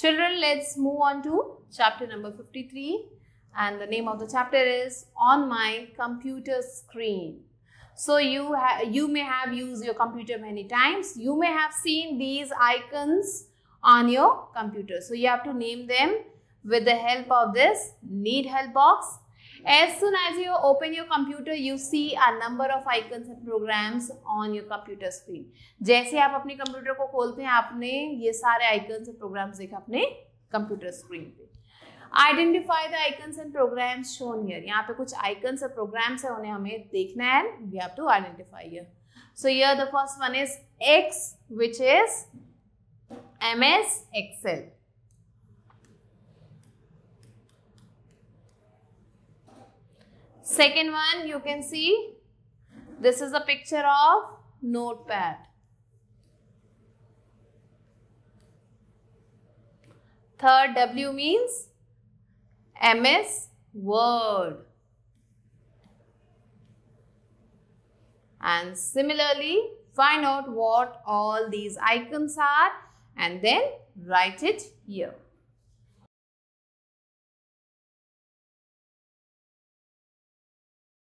Children, let's move on to chapter number 53 and the name of the chapter is On My Computer Screen. So you, you may have used your computer many times. You may have seen these icons on your computer. So you have to name them with the help of this need help box As soon as you open your computer, you see a number of icons and programs on your computer screen. जैसे आप अपने computer को खोलते हैं आपने ये सारे icons and programs देखा अपने कंप्यूटर स्क्रीन पे identify the icons and programs shown here यहाँ पे कुछ आइकन्स और प्रोग्राम्स है उन्हें हमें देखना है we have to identify here so here the first one is X which is M S Excel Second one, you can see this is a picture of notepad. Third W means MS Word. And similarly, find out what all these icons are and then write it here.